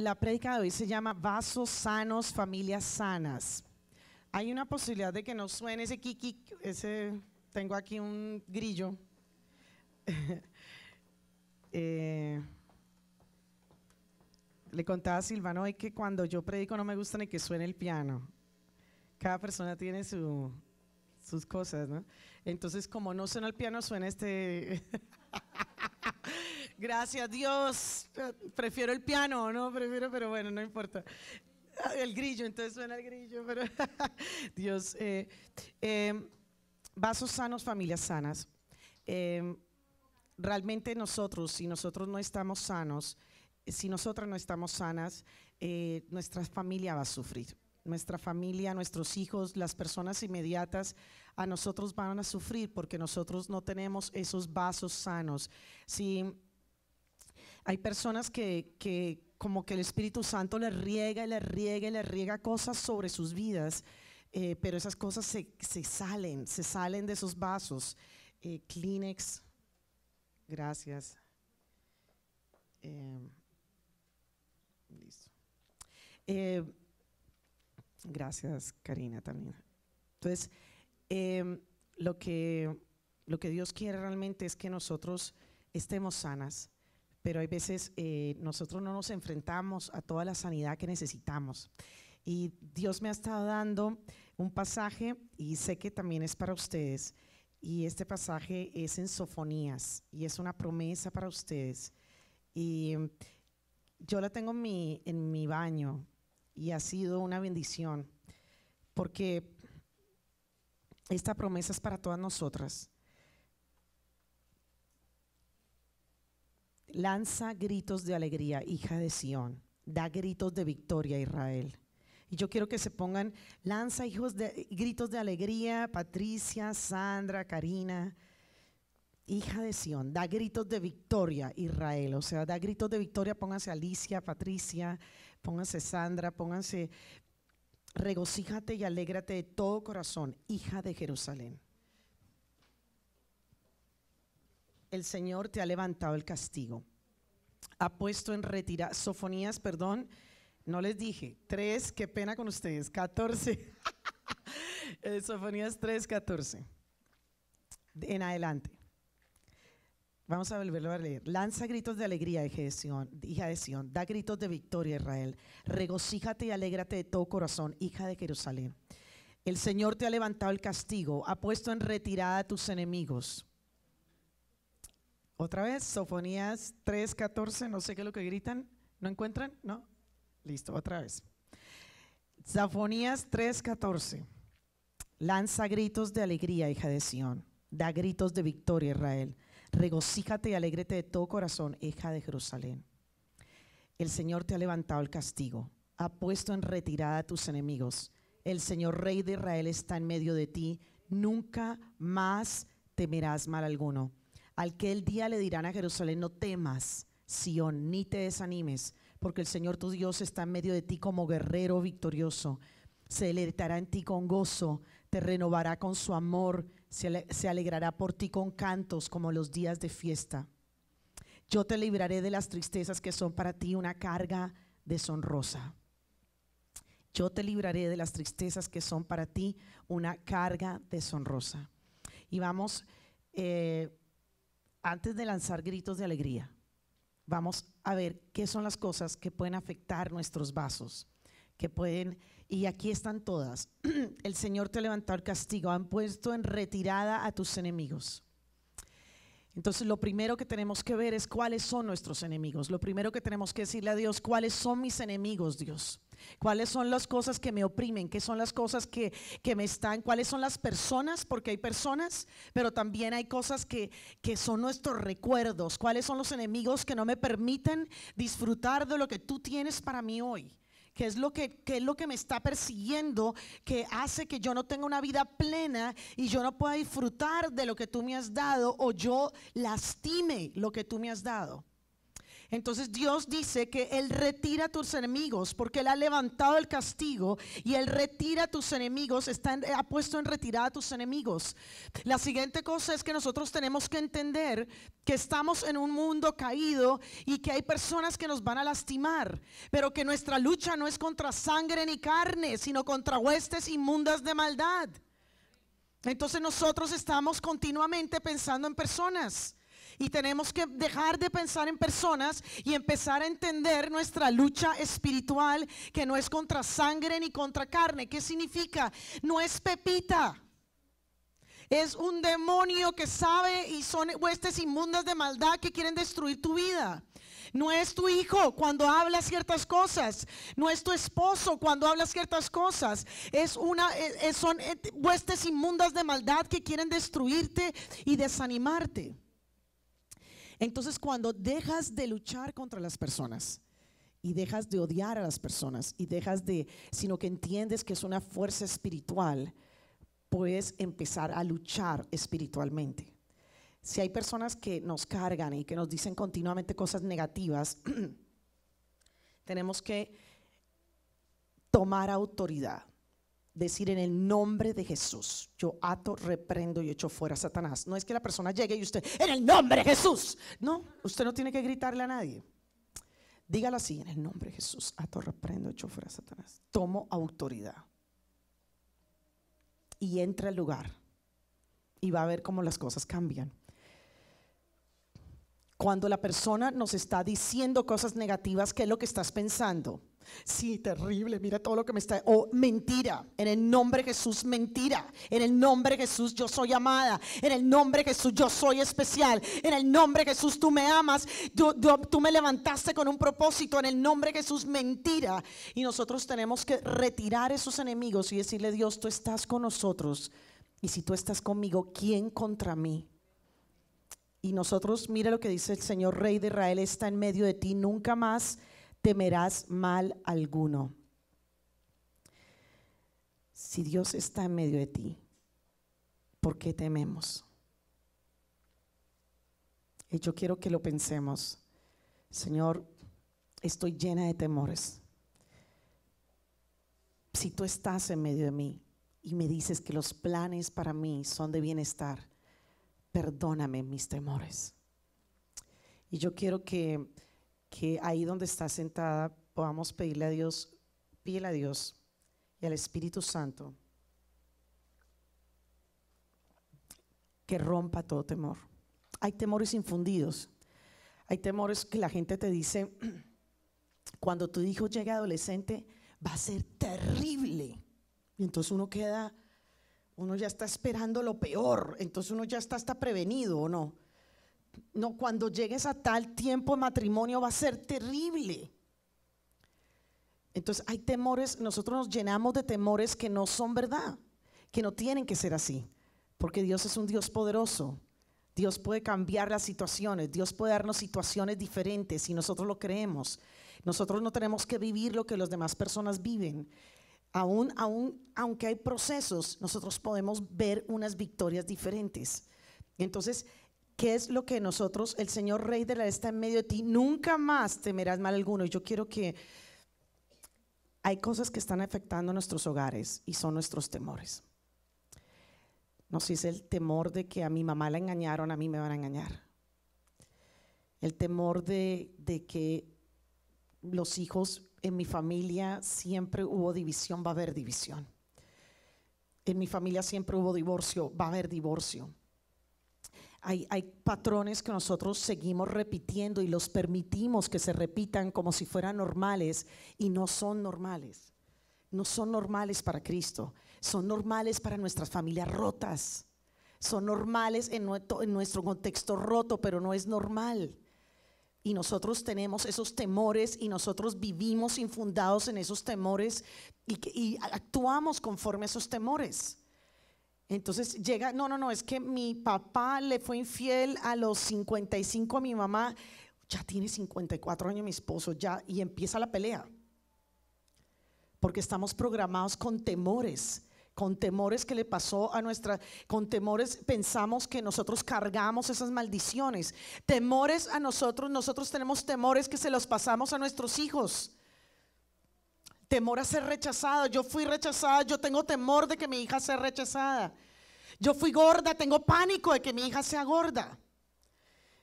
la prédica de hoy se llama Vasos sanos, familias sanas. Hay una posibilidad de que no suene ese kiki, ese, tengo aquí un grillo. Eh, le contaba a Silvano hoy que cuando yo predico no me gusta ni que suene el piano. Cada persona tiene sus cosas, ¿no? Entonces, como no suena el piano, suena este... Gracias, Dios. Prefiero el piano, ¿no? Prefiero, pero bueno, no importa. El grillo, entonces suena el grillo, pero Dios. Eh, em, vasos sanos, familias sanas. Em, realmente nosotros, si nosotros no estamos sanos, eh, si nosotras no estamos sanas, eh, nuestra familia va a sufrir. Nuestra familia, nuestros hijos, las personas inmediatas a nosotros van a sufrir porque nosotros no tenemos esos vasos sanos. Si hay personas que, como que el Espíritu Santo les riega y les riega y les riega cosas sobre sus vidas, eh, pero esas cosas se, salen, se salen de esos vasos. Eh, Kleenex, gracias. Em, listo. Eh, gracias, Karina, también. Entonces, em, lo, que, lo que Dios quiere realmente es que nosotros estemos sanas pero hay veces eh, nosotros no nos enfrentamos a toda la sanidad que necesitamos. Y Dios me ha estado dando un pasaje y sé que también es para ustedes. Y este pasaje es en Sofonías y es una promesa para ustedes. Y mm, yo la tengo mi, en mi baño y ha sido una bendición porque esta promesa es para todas nosotras. Lanza gritos de alegría, hija de Sión. Da gritos de victoria, Israel. Y yo quiero que se pongan, lanza hijos de, gritos de alegría, Patricia, Sandra, Karina, hija de Sión, da gritos de victoria, Israel. O sea, da gritos de victoria, pónganse Alicia, Patricia, pónganse Sandra, pónganse, regocíjate y alégrate de todo corazón, hija de Jerusalén. El Señor te ha levantado el castigo ha puesto en retirada, Sofonías, perdón, no les dije, 3, qué pena con ustedes, 14, eh, Sofonías 3, 14, en adelante. Vamos a volverlo a leer. Lanza gritos de alegría, hija de Sion, Da gritos de victoria, Israel. Regocíjate y alégrate de todo corazón, hija de Jerusalén. El Señor te ha levantado el castigo, ha puesto en retirada a tus enemigos. Otra vez, Sofonías 3:14, no sé qué es lo que gritan, ¿no encuentran? ¿No? Listo, otra vez. Sofonías 3:14. Lanza gritos de alegría, hija de Sión. Da gritos de victoria, Israel. Regocíjate y alégrate de todo corazón, hija de Jerusalén. El Señor te ha levantado el castigo, ha puesto en retirada a tus enemigos. El Señor Rey de Israel está en medio de ti. Nunca más temerás mal alguno al que el día le dirán a Jerusalén, no temas, Sión, ni te desanimes, porque el Señor tu Dios está en medio de ti como guerrero victorioso. Se deleitará en ti con gozo, te renovará con su amor, se, alegrará por ti con cantos como los días de fiesta. Yo te libraré de las tristezas que son para ti una carga deshonrosa. Yo te libraré de las tristezas que son para ti una carga deshonrosa. Y vamos eh, antes de lanzar gritos de alegría, vamos a ver qué son las cosas que pueden afectar nuestros vasos, que pueden, y aquí están todas. El Señor te levantado el castigo, han puesto en retirada a tus enemigos. Entonces lo primero que tenemos que ver es cuáles son nuestros enemigos. Lo primero que tenemos que decirle a Dios, cuáles son mis enemigos, Dios cuáles son las cosas que me oprimen, qué son las cosas que, me están, cuáles son las personas, porque hay personas, pero también hay cosas que, son nuestros recuerdos, cuáles son los enemigos que no me permiten disfrutar de lo que tú tienes para mí hoy. ¿Qué es, lo que, qué es lo que me está persiguiendo, que hace que yo no tenga una vida plena y yo no pueda disfrutar de lo que tú me has dado o yo lastime lo que tú me has dado. Entonces Dios dice que Él retira a tus enemigos porque Él ha levantado el castigo y Él retira a tus enemigos, ha puesto en retirada a tus enemigos. La siguiente cosa es que nosotros tenemos que entender que estamos en un mundo caído y que hay personas que nos van a lastimar, pero que nuestra lucha no es contra sangre ni carne, sino contra huestes inmundas de maldad. Entonces nosotros estamos continuamente pensando en personas. Y tenemos que dejar de pensar en personas y empezar a entender nuestra lucha espiritual que no es contra sangre ni contra carne. ¿Qué significa? No es pepita. Es un demonio que sabe y son huestes inmundas de maldad que quieren destruir tu vida. No es tu hijo cuando habla ciertas cosas. No es tu esposo cuando habla ciertas cosas. Es una, eh, eh, son eh, huestes inmundas de maldad que quieren destruirte y desanimarte. Entonces cuando dejas de luchar contra las personas y dejas de odiar a las personas y dejas de, sino que entiendes que es una fuerza espiritual, puedes empezar a luchar espiritualmente. Si hay personas que nos cargan y que nos dicen continuamente cosas negativas, tenemos que tomar autoridad decir en el nombre de Jesús, yo ato, reprendo y echo fuera a Satanás. No es que la persona llegue y usted, en el nombre de Jesús. No, usted no tiene que gritarle a nadie. Dígalo así, en el nombre de Jesús, ato, reprendo, echo fuera a Satanás. Tomo autoridad. Y entra al lugar. Y va a ver cómo las cosas cambian. Cuando la persona nos está diciendo cosas negativas, ¿qué es lo que estás pensando? Sí, terrible, mira todo lo que me está... Oh, mentira, en el nombre de Jesús, mentira. En el nombre de Jesús yo soy amada. En el nombre de Jesús yo soy especial. En el nombre de Jesús tú me amas. Tú, me levantaste con un propósito. En el nombre de Jesús, mentira. Y nosotros tenemos que retirar esos enemigos y decirle, Dios, tú estás con nosotros. Y si tú estás conmigo, ¿quién contra mí? Y nosotros, mira lo que dice el Señor Rey de Israel, está en medio de ti, nunca más temerás mal alguno. Si Dios está en medio de ti, ¿por qué tememos? Y yo quiero que lo pensemos. Señor, estoy llena de temores. Si tú estás en medio de mí y me dices que los planes para mí son de bienestar, perdóname mis temores. Y yo quiero que que ahí donde está sentada podamos pedirle a Dios, pídele a Dios y al Espíritu Santo que rompa todo temor. Hay temores infundidos, hay temores que la gente te dice, cuando tu hijo llegue adolescente va a ser terrible. Y entonces uno queda, uno ya está esperando lo peor, entonces uno ya está hasta prevenido o no no, cuando llegues a tal tiempo el matrimonio va a ser terrible. Entonces hay temores, nosotros nos llenamos de temores que no son verdad, que no tienen que ser así, porque Dios es un Dios poderoso. Dios puede cambiar las situaciones, Dios puede darnos situaciones diferentes si nosotros lo creemos. Nosotros no tenemos que vivir lo que las demás personas viven. Aún, aún, aunque hay procesos, nosotros podemos ver unas victorias diferentes. Entonces, ¿Qué es lo que nosotros, el Señor Rey de la está en medio de ti? Nunca más temerás mal alguno. Yo quiero que hay cosas que están afectando nuestros hogares y son nuestros temores. No si es el temor de que a mi mamá la engañaron, a mí me van a engañar. El temor de que los hijos en mi familia siempre hubo división, va a haber división. En mi familia siempre hubo divorcio, va a haber divorcio. Hay, patrones que nosotros seguimos repitiendo y los permitimos que se repitan como si fueran normales y no son normales. No son normales para Cristo, son normales para nuestras familias rotas, son normales en, nuestro, contexto roto, pero no es normal. Y nosotros tenemos esos temores y nosotros vivimos infundados en esos temores y actuamos conforme a esos temores. Entonces llega, no, no, no, es que mi papá le fue infiel a los 55 a mi mamá, ya tiene 54 años mi esposo, ya, y empieza la pelea. Porque estamos programados con temores, con temores que le pasó a nuestra, con temores pensamos que nosotros cargamos esas maldiciones, temores a nosotros, nosotros tenemos temores que se los pasamos a nuestros hijos temor a ser rechazada. Yo fui rechazada, yo tengo temor de que mi hija sea rechazada. Yo fui gorda, tengo pánico de que mi hija sea gorda.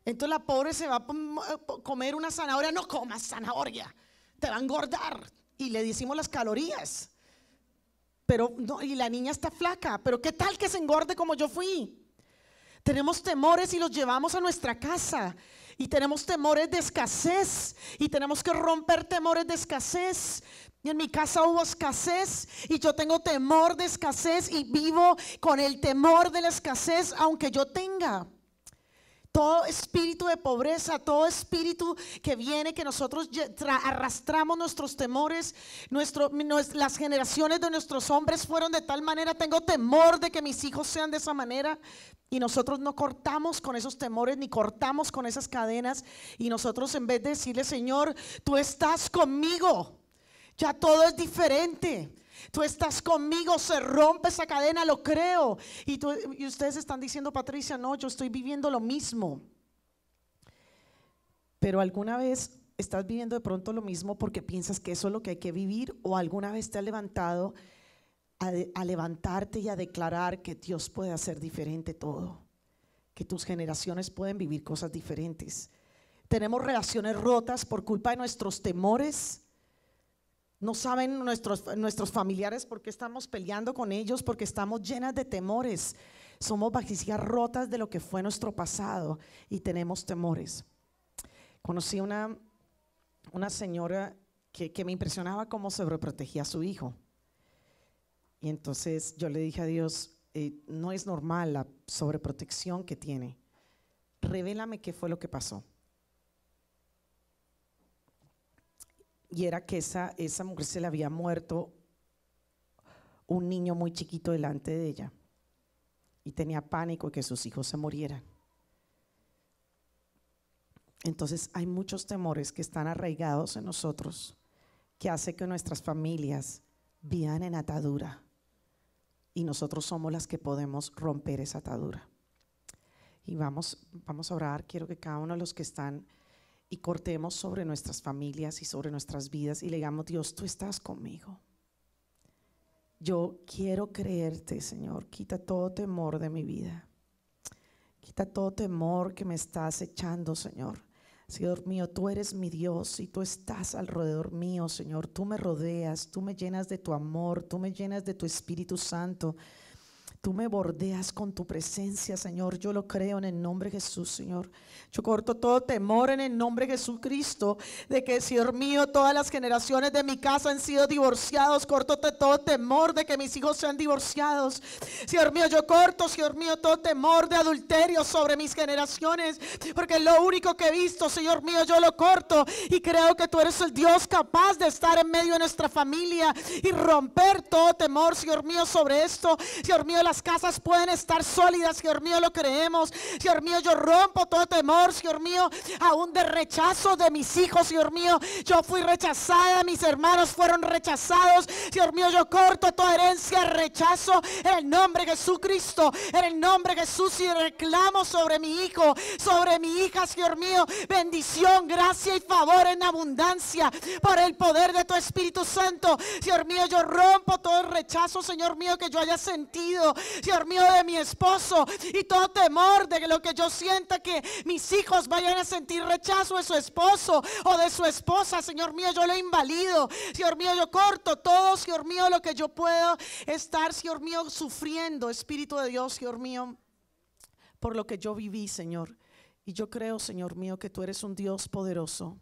Entonces la pobre se va a comer una zanahoria. No comas zanahoria, te va a engordar. Y le decimos las calorías. Pero no, y la niña está flaca. Pero qué tal que se engorde como yo fui. Tenemos temores y los llevamos a nuestra casa. Y tenemos temores de escasez. Y tenemos que romper temores de escasez en mi casa hubo escasez y yo tengo temor de escasez y vivo con el temor de la escasez aunque yo tenga. Todo espíritu de pobreza, todo espíritu que viene, que nosotros arrastramos nuestros temores, nuestro, las generaciones de nuestros hombres fueron de tal manera, tengo temor de que mis hijos sean de esa manera. Y nosotros no cortamos con esos temores ni cortamos con esas cadenas. Y nosotros en vez de decirle, Señor, tú estás conmigo. Ya todo es diferente. Tú estás conmigo, se rompe esa cadena, lo creo. Y, ustedes están diciendo, Patricia, no, yo estoy viviendo lo mismo. Pero alguna vez estás viviendo de pronto lo mismo porque piensas que eso es lo que hay que vivir o alguna vez te has levantado a, levantarte y a declarar que Dios puede hacer diferente todo, que tus generaciones pueden vivir cosas diferentes. Tenemos relaciones rotas por culpa de nuestros temores, no saben nuestros, nuestros familiares por qué estamos peleando con ellos, porque estamos llenas de temores. Somos vasijas rotas de lo que fue nuestro pasado y tenemos temores. Conocí una, una señora que, me impresionaba cómo sobreprotegía a su hijo. Y entonces yo le dije a Dios, eh, no es normal la sobreprotección que tiene. Revélame qué fue lo que pasó. y era que esa, esa mujer se le había muerto un niño muy chiquito delante de ella y tenía pánico que sus hijos se murieran. Entonces hay muchos temores que están arraigados en nosotros que hace que nuestras familias vivan en atadura y nosotros somos las que podemos romper esa atadura. Y vamos, vamos a orar, quiero que cada uno de los que están y cortemos sobre nuestras familias y sobre nuestras vidas y le digamos, Dios, tú estás conmigo. Yo quiero creerte, Señor. Quita todo temor de mi vida. Quita todo temor que me estás echando, Señor. Señor mío, tú eres mi Dios y tú estás alrededor mío, Señor. Tú me rodeas, tú me llenas de tu amor, tú me llenas de tu Espíritu Santo. Tú me bordeas con tu presencia, Señor. Yo lo creo en el nombre de Jesús, Señor. Yo corto todo temor en el nombre de Jesucristo, de que, Señor mío, todas las generaciones de mi casa han sido divorciados. Corto todo temor de que mis hijos sean divorciados. Señor mío, yo corto, Señor mío, todo temor de adulterio sobre mis generaciones, porque lo único que he visto, Señor mío, yo lo corto y creo que tú eres el Dios capaz de estar en medio de nuestra familia y romper todo temor, Señor mío, sobre esto. Señor mío, las casas pueden estar sólidas, Señor mío, lo creemos. Señor mío, yo rompo todo temor, Señor mío, aún de rechazo de mis hijos, Señor mío. Yo fui rechazada, mis hermanos fueron rechazados. Señor mío, yo corto toda herencia, rechazo el nombre de Jesucristo, en el nombre de Jesús y reclamo sobre mi hijo, sobre mi hija, Señor mío. Bendición, gracia y favor en abundancia por el poder de tu Espíritu Santo. Señor mío, yo rompo todo el rechazo, Señor mío, que yo haya sentido. Señor mío de mi esposo y todo temor de lo que yo sienta que mis hijos vayan a sentir rechazo de su esposo o de su esposa. Señor mío, yo lo invalido. Señor mío, yo corto todo, Señor mío, lo que yo puedo estar, Señor mío, sufriendo, Espíritu de Dios, Señor mío, por lo que yo viví, Señor. Y yo creo, Señor mío, que tú eres un Dios poderoso.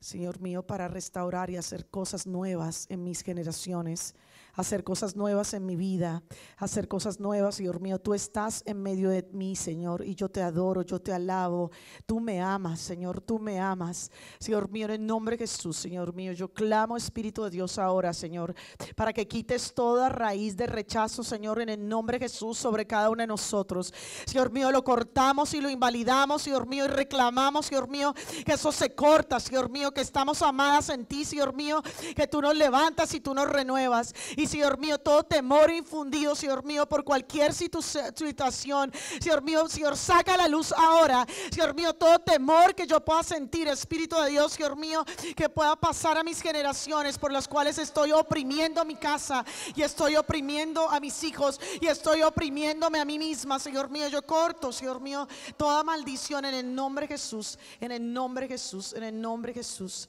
Señor mío, para restaurar y hacer cosas nuevas en mis generaciones hacer cosas nuevas en mi vida, hacer cosas nuevas, Señor mío. Tú estás en medio de mí, Señor, y yo te adoro, yo te alabo. Tú me amas, Señor, tú me amas. Señor mío, en el nombre de Jesús, Señor mío, yo clamo, Espíritu de Dios, ahora, Señor, para que quites toda raíz de rechazo, Señor, en el nombre de Jesús sobre cada uno de nosotros. Señor mío, lo cortamos y lo invalidamos, Señor mío, y reclamamos, Señor mío, que eso se corta, Señor mío, que estamos amadas en ti, Señor mío, que tú nos levantas y tú nos renuevas. Y Señor mío, todo temor infundido, Señor mío, por cualquier situación. Señor mío, Señor, saca la luz ahora. Señor mío, todo temor que yo pueda sentir, Espíritu de Dios, Señor mío, que pueda pasar a mis generaciones por las cuales estoy oprimiendo mi casa y estoy oprimiendo a mis hijos y estoy oprimiéndome a mí misma, Señor mío. Yo corto, Señor mío, toda maldición en el nombre de Jesús, en el nombre de Jesús, en el nombre de Jesús.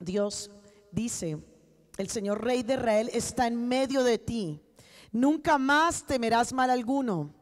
Dios dice el Señor Rey de Israel está en medio de ti. Nunca más temerás mal alguno.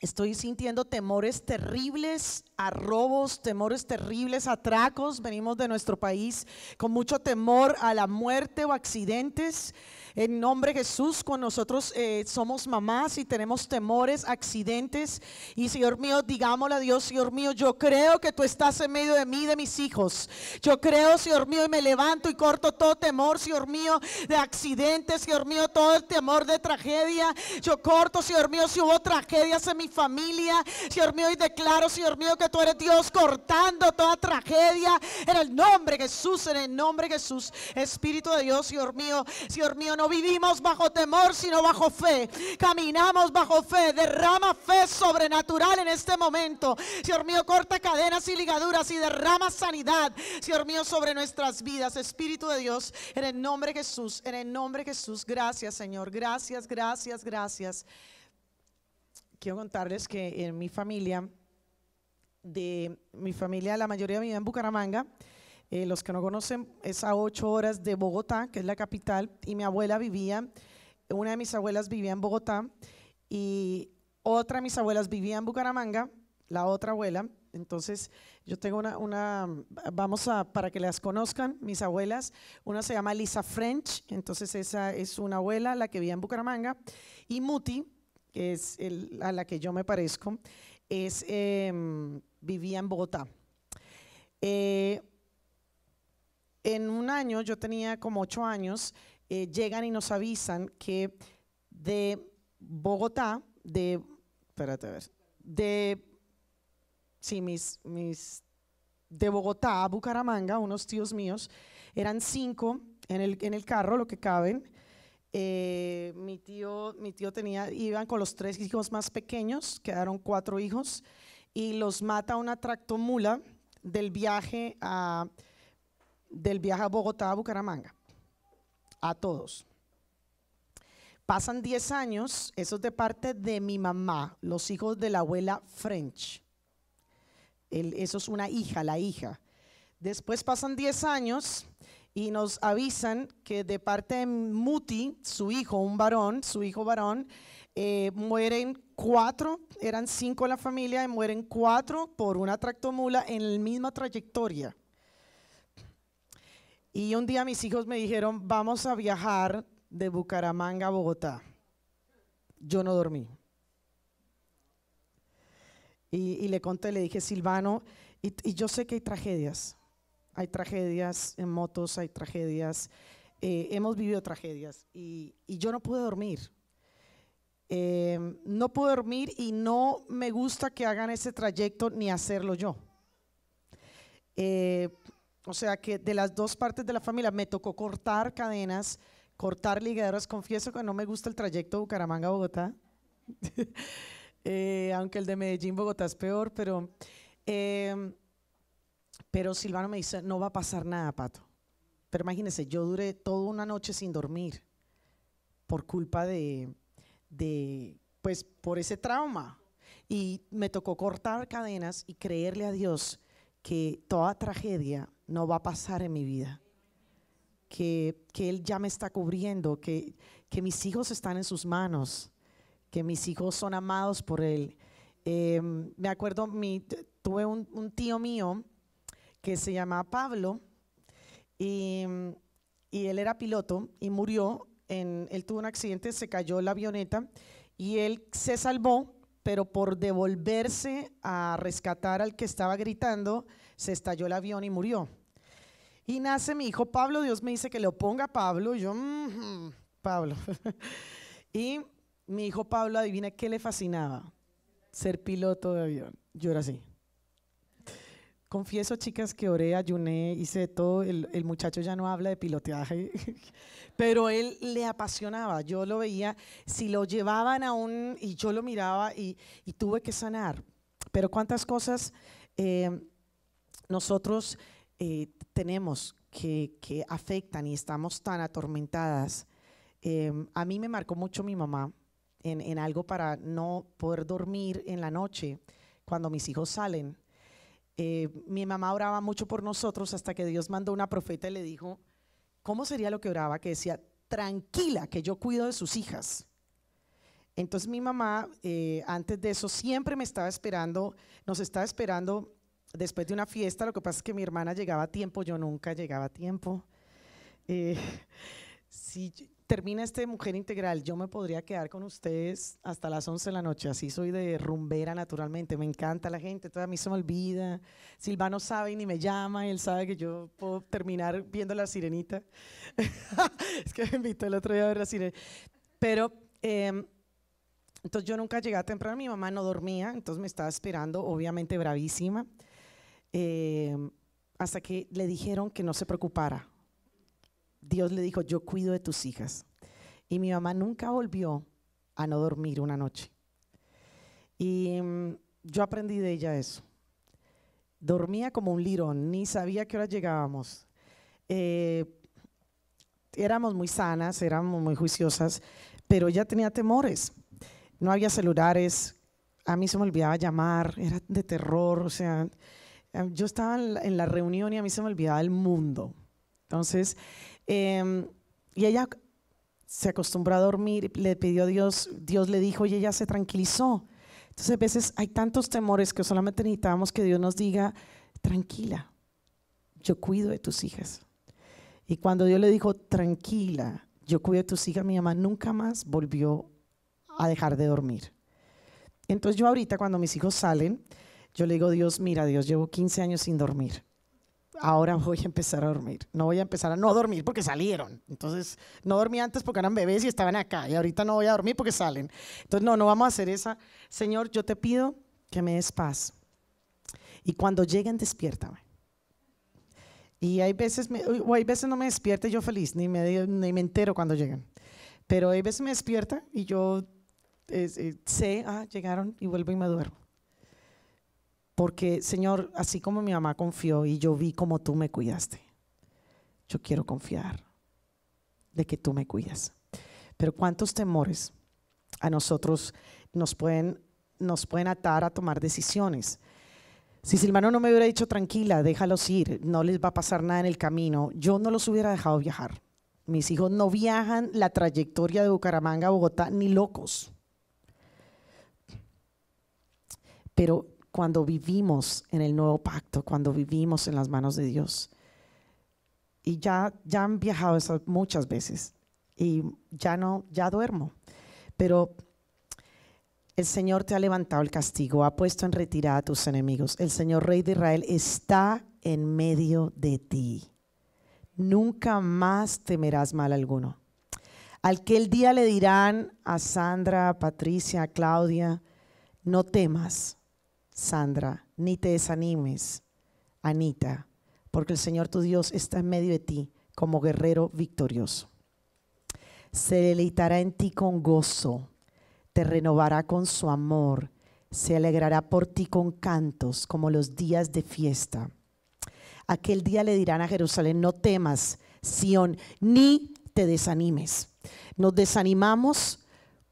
Estoy sintiendo temores terribles a robos, temores terribles a tracos. Venimos de nuestro país con mucho temor a la muerte o accidentes. En nombre de Jesús, cuando nosotros somos mamás y tenemos temores, accidentes. Y Señor mío, digámosle a Dios, Señor mío, yo creo que tú estás en medio de mí, de mis hijos. Yo creo, Señor mío, y me levanto y corto todo temor, Señor mío, de accidentes, Señor mío, todo el temor de tragedia. Yo corto, Señor mío, si hubo tragedias en mi familia, Señor mío, y declaro, Señor mío, que tú eres Dios cortando toda tragedia en el nombre de Jesús, en el nombre de Jesús. Espíritu de Dios, Señor mío, Señor mío, no vivimos bajo temor, sino bajo fe. Caminamos bajo fe. Derrama fe sobrenatural en este momento. Señor mío, corta cadenas y ligaduras y derrama sanidad, Señor mío, sobre nuestras vidas. Espíritu de Dios, en el nombre de Jesús, en el nombre de Jesús. Gracias, Señor. Gracias, gracias, gracias. Quiero contarles que en mi familia, de mi familia, la mayoría vive en Bucaramanga. Eh, los que no conocen, es a ocho horas de Bogotá, que es la capital, y mi abuela vivía, una de mis abuelas vivía en Bogotá y otra de mis abuelas vivía en Bucaramanga, la otra abuela. Entonces, yo tengo una, vamos a, para que las conozcan, mis abuelas, una se llama Lisa French, entonces esa es una abuela, la que vivía en Bucaramanga, y Muti, que es a la que yo me parezco, es, em, vivía en Bogotá. Eh, en un año, yo tenía como ocho años, eh, llegan y nos avisan que de Bogotá, de, espérate a ver, de, mis, de Bogotá a Bucaramanga, unos tíos míos, eran cinco en el, en el carro, lo que caben. Eh, mi, tío, mi tío tenía, iban con los tres hijos más pequeños, quedaron cuatro hijos, y los mata una tractomula del viaje a del viaje a Bogotá a Bucaramanga. A todos. Pasan 10 años, eso es de parte de mi mamá, los hijos de la abuela French. eso es una hija, la hija. Después pasan 10 años y nos avisan que de parte de Muti, su hijo, un varón, su hijo varón, eh, mueren cuatro, eran cinco en la familia y mueren cuatro por una tractomula en la misma trayectoria. Y un día mis hijos me dijeron, vamos a viajar de Bucaramanga a Bogotá. Yo no dormí. Y, le conté, le dije, Silvano, y, yo sé que hay tragedias. Hay tragedias en motos, hay tragedias. Eh, hemos vivido tragedias. Y, yo no pude dormir. Em, no pude dormir y no me gusta que hagan ese trayecto ni hacerlo yo. Eh, o sea que de las dos partes de la familia me tocó cortar cadenas, cortar ligaderas. Confieso que no me gusta el trayecto Bucaramanga-Bogotá, eh, aunque el de Medellín-Bogotá es peor, pero, em, pero Silvano me dice, no va a pasar nada, Pato. Pero imagínense, yo duré toda una noche sin dormir por culpa de, de pues, por ese trauma. Y me tocó cortar cadenas y creerle a Dios que toda tragedia no va a pasar en mi vida. Que, Él ya me está cubriendo, que, mis hijos están en sus manos, que mis hijos son amados por Él. Eh, me acuerdo, tuve un, tío mío que se llamaba Pablo y, él era piloto y murió. En, él tuvo un accidente, se cayó la avioneta y él se salvó, pero por devolverse a rescatar al que estaba gritando, se estalló el avión y murió. Y nace mi hijo Pablo, Dios me dice que le ponga Pablo, yo, mm, Pablo. y mi hijo Pablo, adivina qué le fascinaba, ser piloto de avión. Yo era así. Confieso, chicas, que oré, ayuné, hice todo. El, muchacho ya no habla de piloteaje, pero él le apasionaba. Yo lo veía, si lo llevaban a un, y yo lo miraba y, y tuve que sanar. Pero cuántas cosas eh, nosotros eh, tenemos que, que, afectan y estamos tan atormentadas. Em, a mí me marcó mucho mi mamá en, algo para no poder dormir en la noche cuando mis hijos salen. Eh, mi mamá oraba mucho por nosotros hasta que Dios mandó una profeta y le dijo, ¿cómo sería lo que oraba? Que decía, tranquila, que yo cuido de sus hijas. Entonces mi mamá, eh, antes de eso, siempre me estaba esperando, nos estaba esperando después de una fiesta, lo que pasa es que mi hermana llegaba a tiempo, yo nunca llegaba a tiempo. Eh, si termina este Mujer Integral, yo me podría quedar con ustedes hasta las 11 de la noche, así soy de rumbera naturalmente, me encanta la gente, toda a mí se me olvida, Silvano sabe y ni me llama, él sabe que yo puedo terminar viendo La Sirenita, es que me invitó el otro día a ver La Sirenita, pero... Em, entonces yo nunca llegaba temprano, mi mamá no dormía, entonces me estaba esperando, obviamente bravísima. Em, hasta que le dijeron que no se preocupara. Dios le dijo, yo cuido de tus hijas. Y mi mamá nunca volvió a no dormir una noche. Y em, yo aprendí de ella eso. Dormía como un lirón, ni sabía qué hora llegábamos. Eh, éramos muy sanas, éramos muy juiciosas, pero ella tenía temores. No había celulares, a mí se me olvidaba llamar, era de terror, o sea, Ah, yo estaba en la, reunión y a mí se me olvidaba el mundo. Entonces, em, y ella se acostumbró a dormir, le pidió a Dios, Dios le dijo y ella se tranquilizó. Entonces, a veces hay tantos temores que solamente necesitamos que Dios nos diga, tranquila, yo cuido de tus hijas. Y cuando Dios le dijo, tranquila, yo cuido de tus hijas, mi mamá nunca más volvió a dejar de dormir. Entonces yo ahorita cuando mis hijos salen, yo le digo, Dios, mira, Dios, llevo 15 años sin dormir. Ahora voy a empezar a dormir. No voy a empezar a no dormir porque salieron. Entonces, no dormí antes porque eran bebés y estaban acá. Y ahorita no voy a dormir porque salen. Entonces, no, no vamos a hacer esa. Señor, yo te pido que me des paz. Y cuando lleguen, despiértame. Y hay veces, o hay veces no me despierta yo feliz, ni me, ni me entero cuando llegan. Pero hay veces me despierta y yo eh, sé, ah, llegaron y vuelvo y me duermo. Porque, Señor, así como mi mamá confió y yo vi como tú me cuidaste, yo quiero confiar de que tú me cuidas. Pero cuántos temores a nosotros nos pueden, nos pueden atar a tomar decisiones. Si Silvano no me hubiera dicho, tranquila, déjalos ir, no les va a pasar nada en el camino, yo no los hubiera dejado viajar. Mis hijos no viajan la trayectoria de Bucaramanga a Bogotá ni locos. Pero cuando vivimos en el nuevo pacto, cuando vivimos en las manos de Dios. Y ya, ya han viajado muchas veces y ya no, ya duermo. Pero el Señor te ha levantado el castigo, ha puesto en retirada a tus enemigos. El Señor Rey de Israel está en medio de ti. Nunca más temerás mal alguno. Al que el día le dirán a Sandra, a Patricia, a Claudia, no temas, Sandra, ni te desanimes, Anita, porque el Señor tu Dios está en medio de ti como guerrero victorioso. Se deleitará en ti con gozo, te renovará con su amor, se alegrará por ti con cantos como los días de fiesta. Aquel día le dirán a Jerusalén, no temas, Sión, ni te desanimes. Nos desanimamos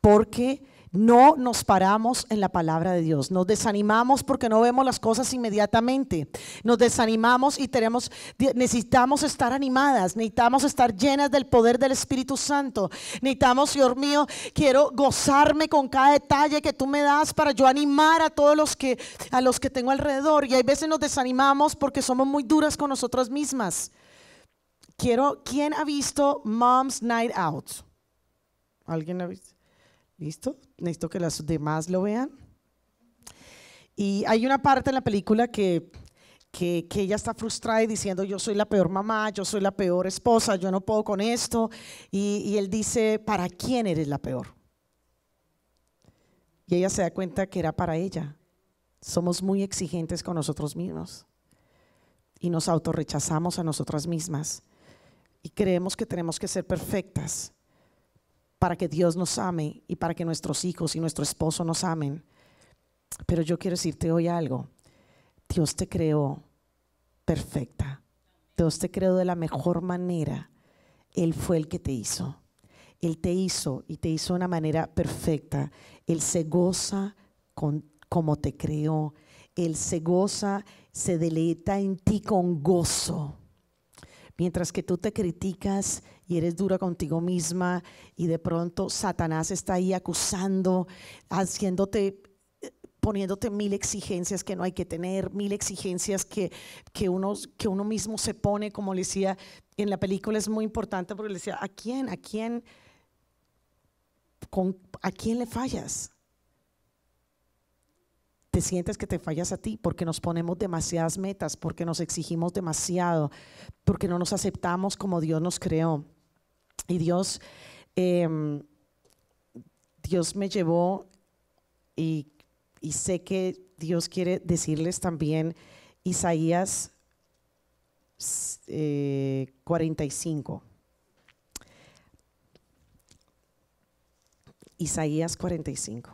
porque no nos paramos en la palabra de Dios. Nos desanimamos porque no vemos las cosas inmediatamente. Nos desanimamos y tenemos, necesitamos estar animadas, necesitamos estar llenas del poder del Espíritu Santo. Necesitamos, Señor mío, quiero gozarme con cada detalle que tú me das para yo animar a todos los que, a los que tengo alrededor. Y hay veces nos desanimamos porque somos muy duras con nosotras mismas. Quiero, ¿quién ha visto Mom's Night Out? ¿Alguien ha visto? ¿Listo? Necesito que las demás lo vean. Y hay una parte en la película que, ella está frustrada y diciendo, yo soy la peor mamá, yo soy la peor esposa, yo no puedo con esto. Y, y él dice, ¿para quién eres la peor? Y ella se da cuenta que era para ella. Somos muy exigentes con nosotros mismos y nos autorrechazamos a nosotras mismas y creemos que tenemos que ser perfectas para que Dios nos ame y para que nuestros hijos y nuestro esposo nos amen. Pero yo quiero decirte hoy algo. Dios te creó perfecta. Dios te creó de la mejor manera. Él fue el que te hizo. Él te hizo y te hizo de una manera perfecta. Él se goza con, como te creó. Él se goza, se deleita en ti con gozo. Mientras que tú te criticas y eres dura contigo misma y de pronto Satanás está ahí acusando, haciéndote eh, poniéndote mil exigencias que no hay que tener, mil exigencias que, que, uno, que uno mismo se pone, como le decía, en la película es muy importante porque le decía, ¿a quién, a quién, a quién le fallas? te sientes que te fallas a ti porque nos ponemos demasiadas metas, porque nos exigimos demasiado, porque no nos aceptamos como Dios nos creó. Y Dios, em, Dios me llevó y, sé que Dios quiere decirles también Isaías 45. Eh, Isaías 45.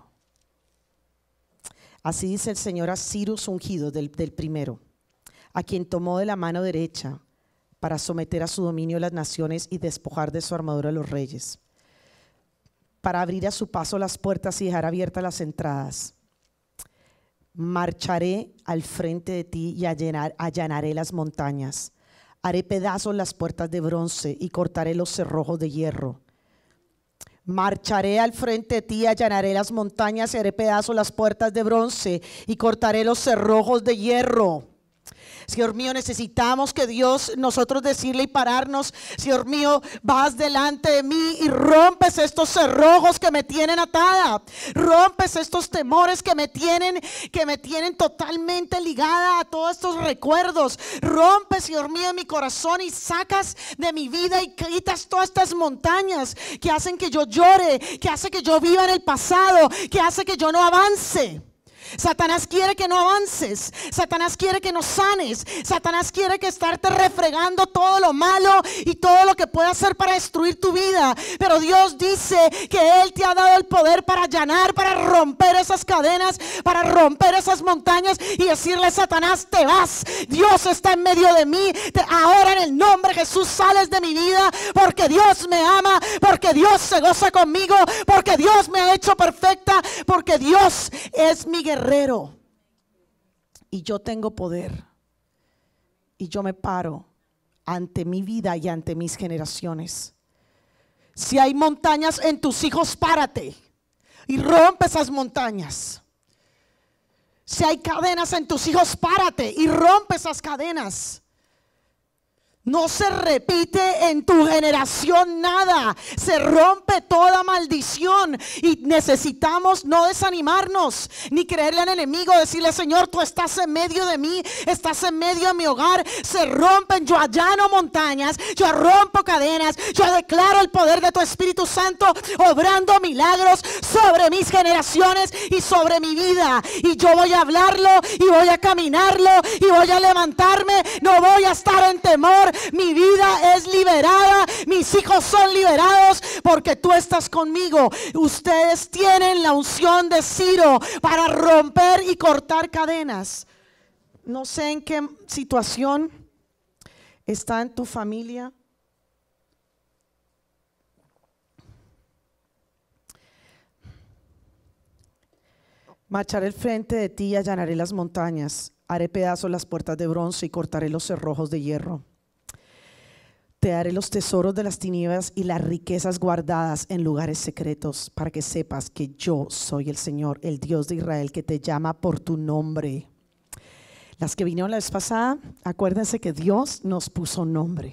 Así dice el Señor a Cirus ungido del primero, a quien tomó de la mano derecha para someter a su dominio las naciones y despojar de su armadura a los reyes, para abrir a su paso las puertas y dejar abiertas las entradas. Marcharé al frente de ti y allanaré las montañas. Haré pedazos las puertas de bronce y cortaré los cerrojos de hierro. Marcharé al frente de ti, allanaré las montañas y haré pedazos las puertas de bronce y cortaré los cerrojos de hierro. Señor mío, necesitamos que Dios, nosotros decirle y pararnos, Señor mío, vas delante de mí y rompes estos cerrojos que me tienen atada, rompes estos temores que me tienen, que me tienen totalmente ligada a todos estos recuerdos, rompes, Señor mío, mi corazón y sacas de mi vida y quitas todas estas montañas que hacen que yo llore, que hace que yo viva en el pasado, que hace que yo no avance. Satanás quiere que no avances. Satanás quiere que no sanes. Satanás quiere que estarte refregando todo lo malo y todo lo que pueda hacer para destruir tu vida. Pero Dios dice que Él te ha dado el poder para allanar, para romper esas cadenas, para romper esas montañas y decirle, Satanás, te vas. Dios está en medio de mí. ahora en el nombre de Jesús sales de mi vida porque Dios me ama, porque Dios se goza conmigo, porque Dios me ha hecho perfecta, porque Dios es mi guerrero guerrero. Y yo tengo poder. Y yo me paro ante mi vida y ante mis generaciones. Si hay montañas en tus hijos, párate y rompe esas montañas. Si hay cadenas en tus hijos, párate y rompe esas cadenas. No se repite en tu generación nada. Se rompe toda maldición. Y necesitamos no desanimarnos ni creerle al enemigo. Decirle, Señor, tú estás en medio de mí. Estás en medio de mi hogar. Se rompen. Yo allano montañas. Yo rompo cadenas. Yo declaro el poder de tu Espíritu Santo. Obrando milagros sobre mis generaciones y sobre mi vida. Y yo voy a hablarlo. Y voy a caminarlo. Y voy a levantarme. No voy a estar en temor mi vida es liberada, mis hijos son liberados porque tú estás conmigo. Ustedes tienen la unción de Ciro para romper y cortar cadenas. No sé en qué situación está en tu familia. Marcharé el frente de ti y allanaré las montañas. Haré pedazos las puertas de bronce y cortaré los cerrojos de hierro. Te daré los tesoros de las tinieblas y las riquezas guardadas en lugares secretos, para que sepas que yo soy el Señor, el Dios de Israel, que te llama por tu nombre. Las que vinieron la vez pasada, acuérdense que Dios nos puso nombre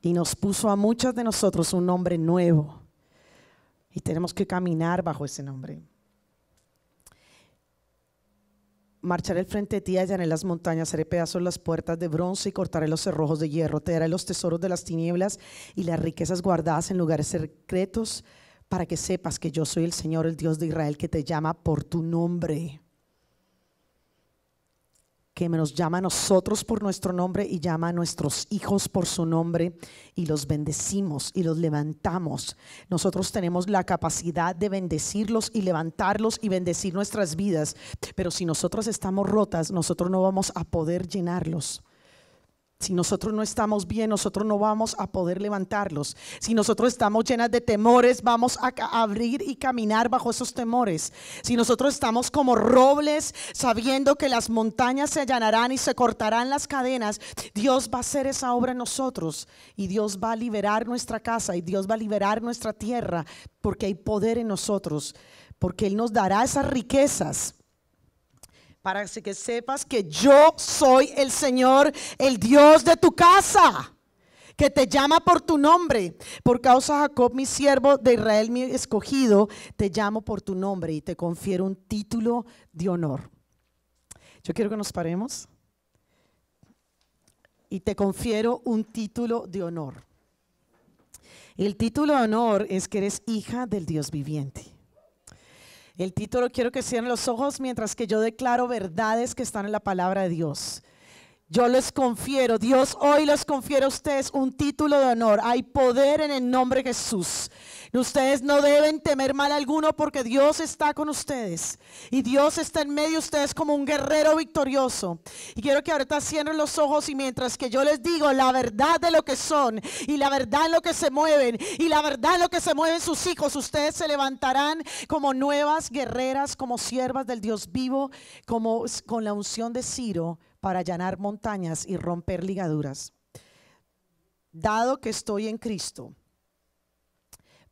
y nos puso a muchas de nosotros un nombre nuevo. Y tenemos que caminar bajo ese nombre. Marcharé al frente de ti, en las montañas, haré pedazos las puertas de bronce y cortaré los cerrojos de hierro. Te daré los tesoros de las tinieblas y las riquezas guardadas en lugares secretos para que sepas que yo soy el Señor, el Dios de Israel, que te llama por tu nombre que nos llama a nosotros por nuestro nombre y llama a nuestros hijos por su nombre y los bendecimos y los levantamos. Nosotros tenemos la capacidad de bendecirlos y levantarlos y bendecir nuestras vidas, pero si nosotros estamos rotas, nosotros no vamos a poder llenarlos. Si nosotros no estamos bien, nosotros no vamos a poder levantarlos. Si nosotros estamos llenas de temores, vamos a abrir y caminar bajo esos temores. Si nosotros estamos como robles, sabiendo que las montañas se allanarán y se cortarán las cadenas, Dios va a hacer esa obra en nosotros. Y Dios va a liberar nuestra casa y Dios va a liberar nuestra tierra, porque hay poder en nosotros, porque Él nos dará esas riquezas para que sepas que yo soy el Señor, el Dios de tu casa, que te llama por tu nombre. Por causa de Jacob, mi siervo, de Israel, mi escogido, te llamo por tu nombre y te confiero un título de honor. Yo quiero que nos paremos y te confiero un título de honor. El título de honor es que eres hija del Dios viviente. El título quiero que cierren los ojos mientras que yo declaro verdades que están en la palabra de Dios. Yo les confiero, Dios hoy les confiero a ustedes un título de honor. Hay poder en el nombre de Jesús. Ustedes no deben temer mal alguno porque Dios está con ustedes y Dios está en medio de ustedes como un guerrero victorioso. Y quiero que ahorita cierren los ojos y mientras que yo les digo la verdad de lo que son y la verdad en lo que se mueven y la verdad en lo que se mueven sus hijos, ustedes se levantarán como nuevas guerreras, como siervas del Dios vivo, como con la unción de Ciro para allanar montañas y romper ligaduras. Dado que estoy en Cristo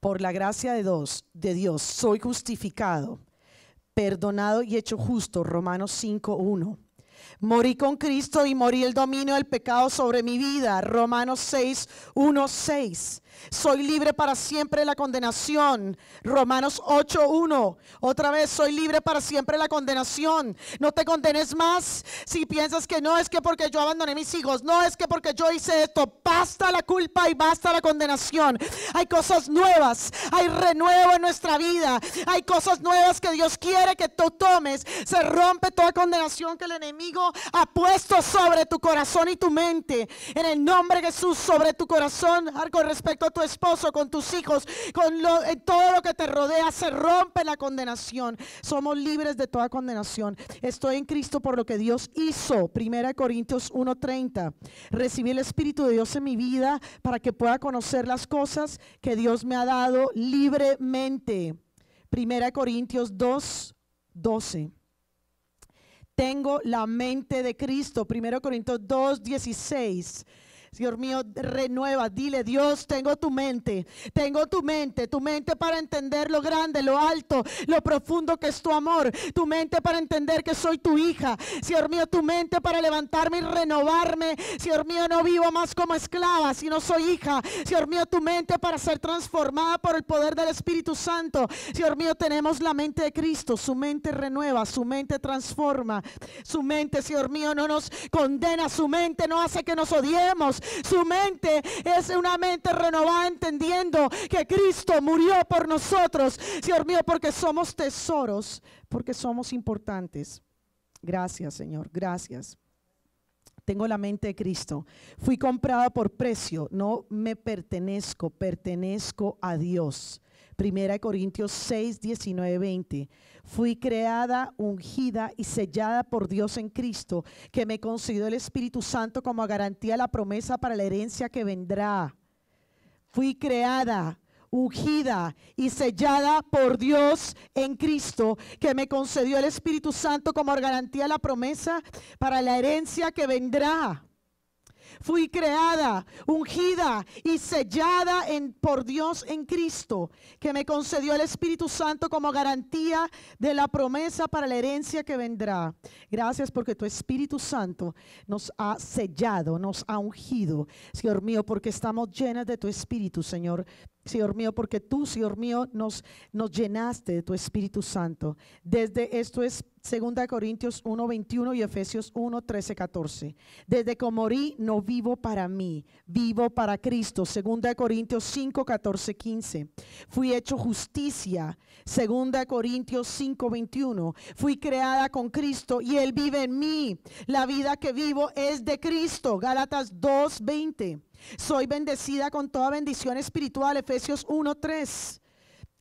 por la gracia de Dios, soy justificado, perdonado y hecho justo. Romanos 5.1. Morí con Cristo y morí el dominio del pecado sobre mi vida. Romanos 6, soy libre para siempre la condenación. Romanos 8.1. Otra vez, soy libre para siempre la condenación. No te condenes más si piensas que no es que porque yo abandoné mis hijos. No es que porque yo hice esto. Basta la culpa y basta la condenación. Hay cosas nuevas. Hay renuevo en nuestra vida. Hay cosas nuevas que Dios quiere que tú tomes. Se rompe toda condenación que el enemigo ha puesto sobre tu corazón y tu mente. En el nombre de Jesús, sobre tu corazón con respecto tu esposo, con tus hijos, con eh, todo lo que te rodea, se rompe la condenación. Somos libres de toda condenación. Estoy en Cristo por lo que Dios hizo. Primera Corintios 1:30. Recibí el Espíritu de Dios en mi vida para que pueda conocer las cosas que Dios me ha dado libremente. Primera Corintios 2:12. Tengo la mente de Cristo. Primero Corintios 2.16 Señor mío, renueva, dile Dios, tengo tu mente, tengo tu mente, tu mente para entender lo grande, lo alto, lo profundo que es tu amor, tu mente para entender que soy tu hija, Señor mío, tu mente para levantarme y renovarme, Señor mío, no vivo más como esclava, sino soy hija, Señor mío, tu mente para ser transformada por el poder del Espíritu Santo, Señor mío, tenemos la mente de Cristo, su mente renueva, su mente transforma, su mente, Señor mío, no nos condena, su mente no hace que nos odiemos, su mente es una mente renovada entendiendo que Cristo murió por nosotros, Señor mío, porque somos tesoros, porque somos importantes. Gracias, Señor, gracias. Tengo la mente de Cristo. Fui comprada por precio, no me pertenezco, pertenezco a Dios de Corintios 6, 19, 20. Fui creada, ungida y sellada por Dios en Cristo, que me concedió el Espíritu Santo como garantía de la promesa para la herencia que vendrá. Fui creada, ungida y sellada por Dios en Cristo, que me concedió el Espíritu Santo como garantía de la promesa para la herencia que vendrá. Fui creada, ungida y sellada en, por Dios en Cristo, que me concedió el Espíritu Santo como garantía de la promesa para la herencia que vendrá. Gracias porque tu Espíritu Santo nos ha sellado, nos ha ungido, Señor mío, porque estamos llenas de tu Espíritu, Señor. Señor mío, porque tú, Señor mío, nos, nos llenaste de tu Espíritu Santo. Desde esto es 2 Corintios 1, 21 y Efesios 1, 13, 14. Desde que morí, no vivo para mí, vivo para Cristo. 2 Corintios 5, 14, 15. Fui hecho justicia. 2 Corintios 5, 21. Fui creada con Cristo y Él vive en mí. La vida que vivo es de Cristo. Gálatas 2, 20. Soy bendecida con toda bendición espiritual, Efesios 1.3.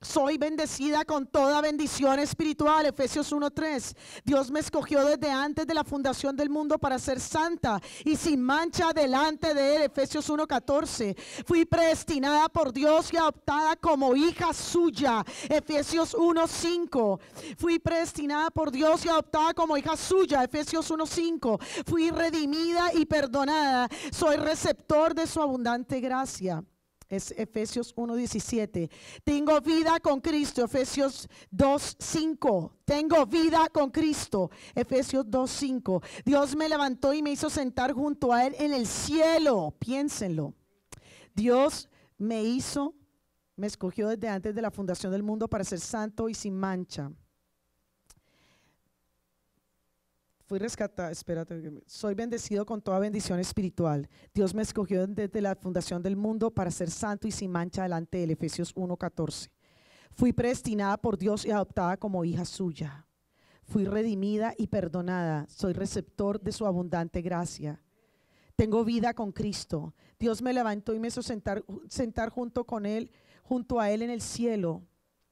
Soy bendecida con toda bendición espiritual. Efesios 1.3. Dios me escogió desde antes de la fundación del mundo para ser santa y sin mancha delante de Él. Efesios 1.14. Fui predestinada por Dios y adoptada como hija suya. Efesios 1.5. Fui predestinada por Dios y adoptada como hija suya. Efesios 1.5. Fui redimida y perdonada. Soy receptor de su abundante gracia. Es Efesios 1.17. Tengo vida con Cristo. Efesios 2.5. Tengo vida con Cristo. Efesios 2.5. Dios me levantó y me hizo sentar junto a Él en el cielo. Piénsenlo. Dios me hizo, me escogió desde antes de la fundación del mundo para ser santo y sin mancha. Fui rescatada, espérate, soy bendecido con toda bendición espiritual. Dios me escogió desde la fundación del mundo para ser santo y sin mancha delante del Efesios 1.14. Fui predestinada por Dios y adoptada como hija suya. Fui redimida y perdonada. Soy receptor de su abundante gracia. Tengo vida con Cristo. Dios me levantó y me hizo sentar, sentar junto con Él, junto a Él en el cielo.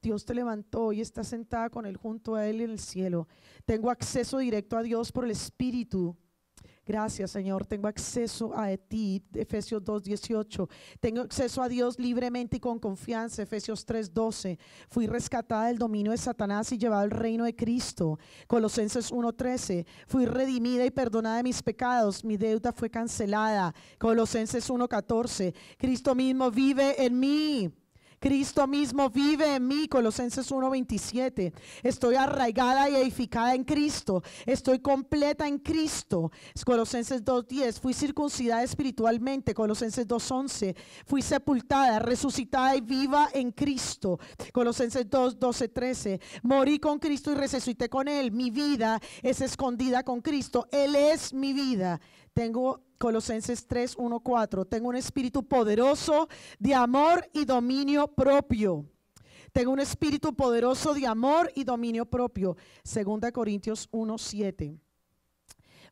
Dios te levantó y está sentada con Él junto a Él en el cielo. Tengo acceso directo a Dios por el Espíritu. Gracias, Señor. Tengo acceso a ti, Efesios 2.18. Tengo acceso a Dios libremente y con confianza, Efesios 3.12. Fui rescatada del dominio de Satanás y llevada al reino de Cristo, Colosenses 1.13. Fui redimida y perdonada de mis pecados, mi deuda fue cancelada, Colosenses 1.14. Cristo mismo vive en mí. Cristo mismo vive en mí, Colosenses 1:27. Estoy arraigada y edificada en Cristo. Estoy completa en Cristo. Colosenses 2:10. Fui circuncidada espiritualmente, Colosenses 2:11. Fui sepultada, resucitada y viva en Cristo. Colosenses 2.12.13 13. Morí con Cristo y resucité con Él. Mi vida es escondida con Cristo. Él es mi vida. Tengo Colosenses 3, 1, 4. Tengo un espíritu poderoso de amor y dominio propio. Tengo un espíritu poderoso de amor y dominio propio. Segunda Corintios 1, 7.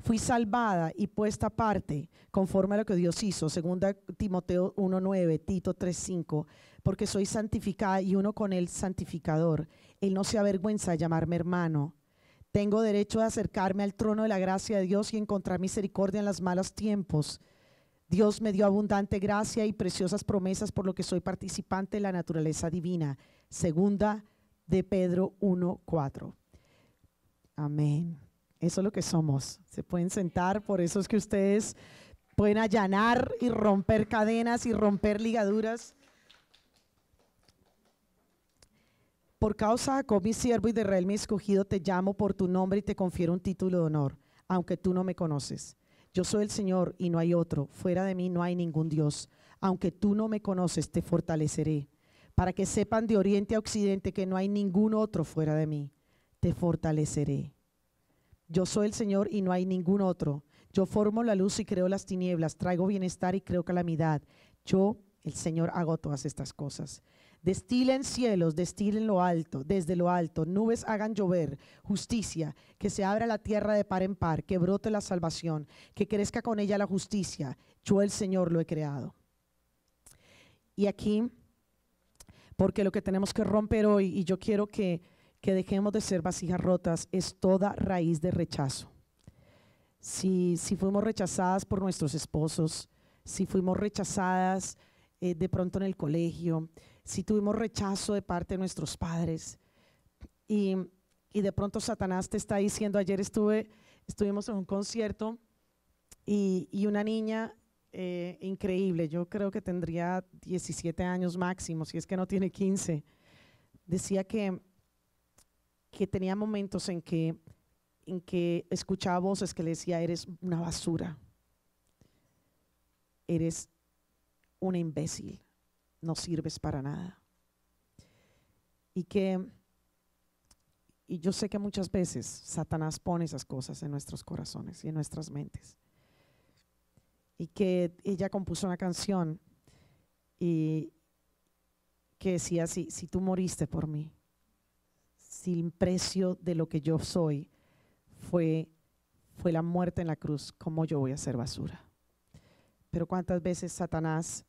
Fui salvada y puesta aparte conforme a lo que Dios hizo. Segunda Timoteo 1, 9, Tito 3, 5. Porque soy santificada y uno con el santificador. Él no se avergüenza de llamarme hermano tengo derecho de acercarme al trono de la gracia de Dios y encontrar misericordia en los malos tiempos. Dios me dio abundante gracia y preciosas promesas por lo que soy participante de la naturaleza divina. Segunda de Pedro 1:4. Amén. Eso es lo que somos. Se pueden sentar, por eso es que ustedes pueden allanar y romper cadenas y romper ligaduras Por causa de mi siervo y de Israel, mi escogido, te llamo por tu nombre y te confiero un título de honor, aunque tú no me conoces. Yo soy el Señor y no hay otro. Fuera de mí no hay ningún Dios. Aunque tú no me conoces, te fortaleceré. Para que sepan de oriente a occidente que no hay ningún otro fuera de mí. Te fortaleceré. Yo soy el Señor y no hay ningún otro. Yo formo la luz y creo las tinieblas. Traigo bienestar y creo calamidad. Yo, el Señor, hago todas estas cosas. Destilen cielos, destilen lo alto, desde lo alto, nubes hagan llover, justicia, que se abra la tierra de par en par, que brote la salvación, que crezca con ella la justicia. Yo el Señor lo he creado. Y aquí, porque lo que tenemos que romper hoy, y yo quiero que, dejemos de ser vasijas rotas, es toda raíz de rechazo. Si, fuimos rechazadas por nuestros esposos, si fuimos rechazadas eh, de pronto en el colegio, si tuvimos rechazo de parte de nuestros padres. Y, de pronto Satanás te está diciendo, ayer estuve, estuvimos en un concierto y, una niña eh, increíble, yo creo que tendría 17 años máximo, si es que no tiene 15, decía que, que tenía momentos en que, en que escuchaba voces que le decía, eres una basura, eres una imbécil no sirves para nada. Y que, y yo sé que muchas veces Satanás pone esas cosas en nuestros corazones y en nuestras mentes. Y que ella compuso una canción y que decía así, si tú moriste por mí, si el precio de lo que yo soy fue, fue la muerte en la cruz, ¿cómo yo voy a ser basura? Pero cuántas veces Satanás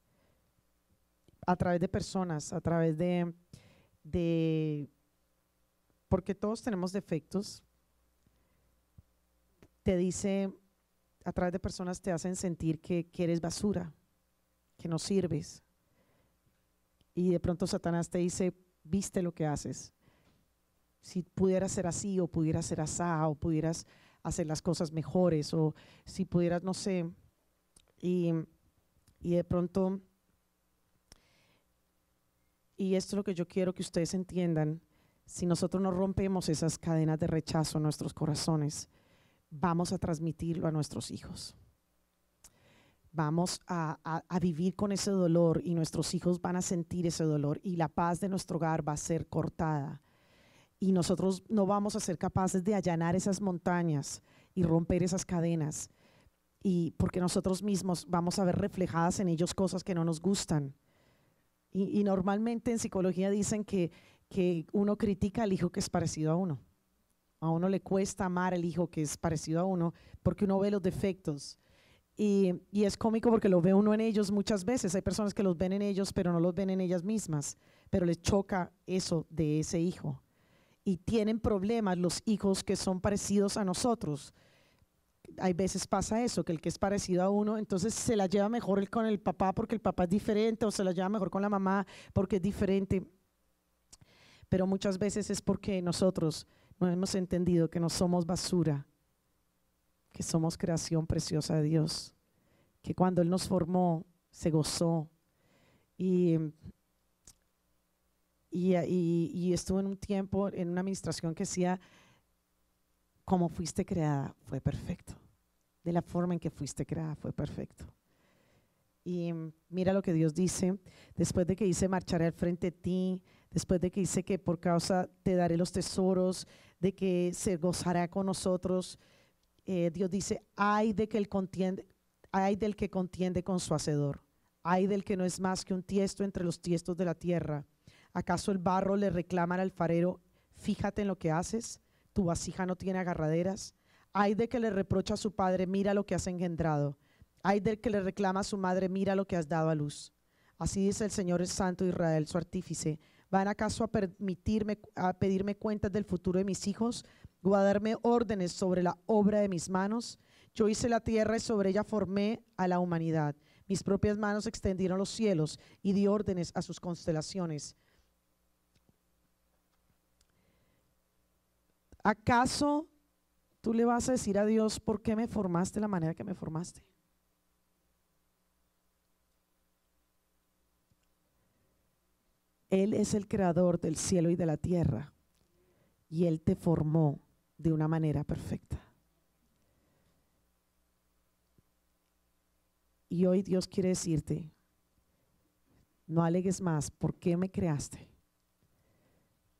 a través de personas, a través de, porque todos tenemos defectos, te dice, a través de personas te hacen sentir que, eres basura, que no sirves. Y de pronto Satanás te dice, viste lo que haces. Si pudieras ser así o pudieras ser asá o pudieras hacer las cosas mejores o si pudieras, no sé. Y, y de pronto y esto es lo que yo quiero que ustedes entiendan. Si nosotros no rompemos esas cadenas de rechazo en nuestros corazones, vamos a transmitirlo a nuestros hijos. Vamos a, vivir con ese dolor y nuestros hijos van a sentir ese dolor y la paz de nuestro hogar va a ser cortada. Y nosotros no vamos a ser capaces de allanar esas montañas y romper esas cadenas. Y porque nosotros mismos vamos a ver reflejadas en ellos cosas que no nos gustan y, normalmente en psicología dicen que, que uno critica al hijo que es parecido a uno. A uno le cuesta amar al hijo que es parecido a uno porque uno ve los defectos. Y, y, es cómico porque lo ve uno en ellos muchas veces. Hay personas que los ven en ellos, pero no los ven en ellas mismas. Pero les choca eso de ese hijo. Y tienen problemas los hijos que son parecidos a nosotros hay veces pasa eso, que el que es parecido a uno, entonces se la lleva mejor con el papá porque el papá es diferente, o se la lleva mejor con la mamá porque es diferente. Pero muchas veces es porque nosotros no hemos entendido que no somos basura, que somos creación preciosa de Dios, que cuando Él nos formó se gozó y, y, en un tiempo en una administración que decía, como fuiste creada, fue perfecto de la forma en que fuiste creada, fue perfecto. Y mira lo que Dios dice, después de que dice marcharé al frente de ti, después de que dice que por causa te daré los tesoros, de que se gozará con nosotros, eh, Dios dice, ay, de que el contiende, ay del que contiende con su hacedor, ay del que no es más que un tiesto entre los tiestos de la tierra. ¿Acaso el barro le reclama al alfarero, fíjate en lo que haces, tu vasija no tiene agarraderas? Hay de que le reprocha a su padre, mira lo que has engendrado. Hay de que le reclama a su madre, mira lo que has dado a luz. Así dice el Señor Santo Israel, su artífice. ¿Van acaso a permitirme, a pedirme cuentas del futuro de mis hijos o a darme órdenes sobre la obra de mis manos? Yo hice la tierra y sobre ella formé a la humanidad. Mis propias manos extendieron los cielos y di órdenes a sus constelaciones. ¿Acaso Tú le vas a decir a Dios, ¿por qué me formaste la manera que me formaste? Él es el creador del cielo y de la tierra y Él te formó de una manera perfecta. Y hoy Dios quiere decirte, no alegues más, ¿por qué me creaste?